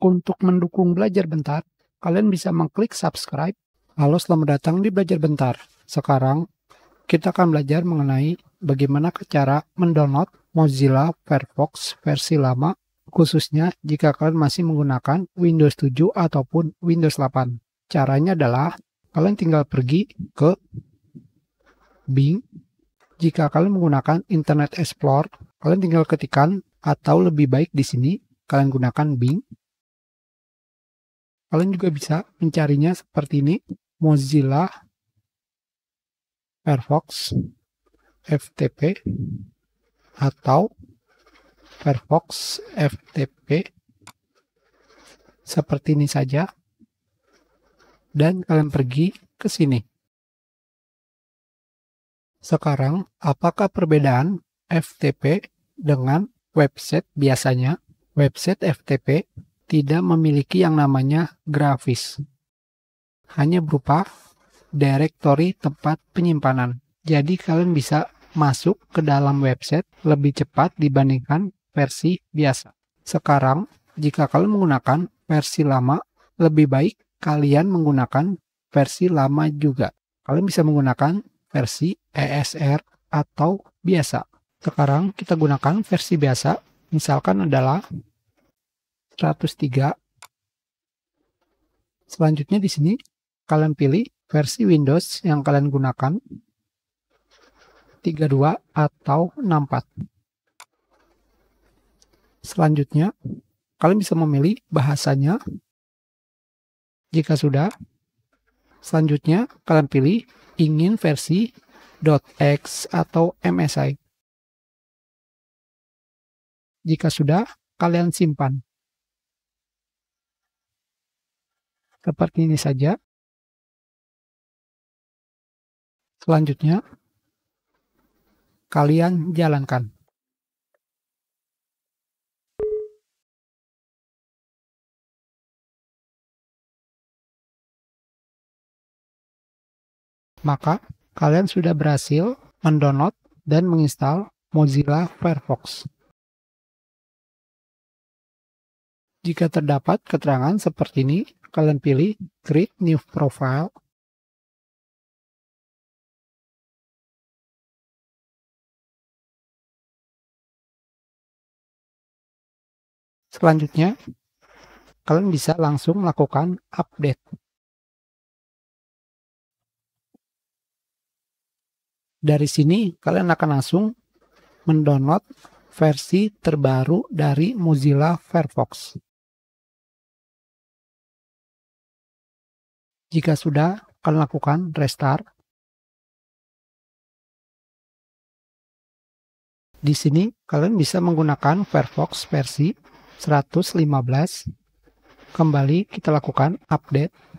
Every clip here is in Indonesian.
Untuk mendukung belajar bentar, kalian bisa mengklik subscribe. Halo, selamat datang di Belajar Bentar. Sekarang kita akan belajar mengenai bagaimana cara mendownload Mozilla Firefox versi lama, khususnya jika kalian masih menggunakan Windows 7 ataupun Windows 8. Caranya adalah kalian tinggal pergi ke Bing. Jika kalian menggunakan Internet Explorer, kalian tinggal ketikkan atau lebih baik di sini kalian gunakan Bing Kalian juga bisa mencarinya seperti ini, Mozilla Firefox FTP atau Firefox FTP seperti ini saja dan kalian pergi ke sini. Sekarang, apakah perbedaan FTP dengan website biasanya? Website FTP tidak memiliki yang namanya grafis. Hanya berupa directory tempat penyimpanan. Jadi kalian bisa masuk ke dalam website lebih cepat dibandingkan versi biasa. Sekarang, jika kalian menggunakan versi lama, lebih baik kalian menggunakan versi lama juga. Kalian bisa menggunakan versi ESR atau biasa. Sekarang kita gunakan versi biasa, misalkan adalah 103. Selanjutnya di sini kalian pilih versi Windows yang kalian gunakan 32 atau 64. Selanjutnya, kalian bisa memilih bahasanya. Jika sudah, selanjutnya kalian pilih ingin versi .x atau MSI. Jika sudah, kalian simpan. seperti ini saja. Selanjutnya, kalian jalankan. Maka, kalian sudah berhasil mendownload dan menginstal Mozilla Firefox. Jika terdapat keterangan seperti ini, kalian pilih create new profile Selanjutnya, kalian bisa langsung melakukan update. Dari sini, kalian akan langsung mendownload versi terbaru dari Mozilla Firefox. Jika sudah, kalian lakukan restart. Di sini kalian bisa menggunakan Firefox versi 115. Kembali kita lakukan update.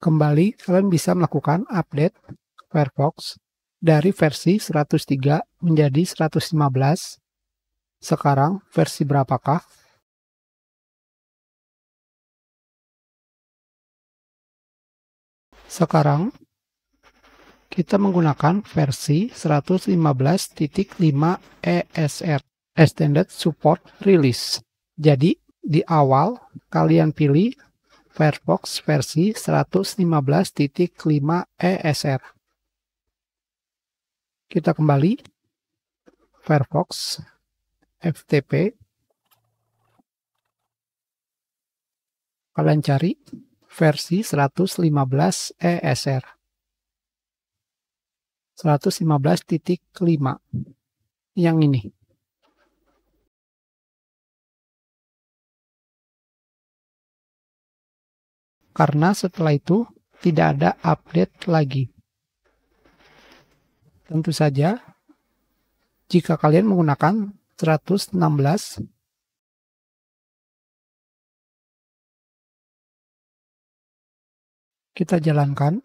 Kembali, kalian bisa melakukan update Firefox dari versi 103 menjadi 115. Sekarang versi berapakah? Sekarang kita menggunakan versi 115.5 ESR, Extended Support Release. Jadi di awal kalian pilih Firefox versi 115.5 ESR. Kita kembali Firefox FTP. Kalian cari versi 115 ESR. 115.5 yang ini. karena setelah itu tidak ada update lagi. Tentu saja, jika kalian menggunakan 116 kita jalankan,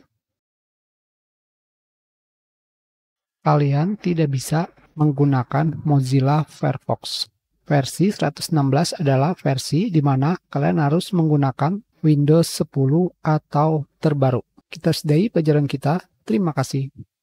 kalian tidak bisa menggunakan Mozilla Firefox. Versi 116 adalah versi di mana kalian harus menggunakan Windows 10 atau terbaru. Kita sudahi pelajaran kita. Terima kasih.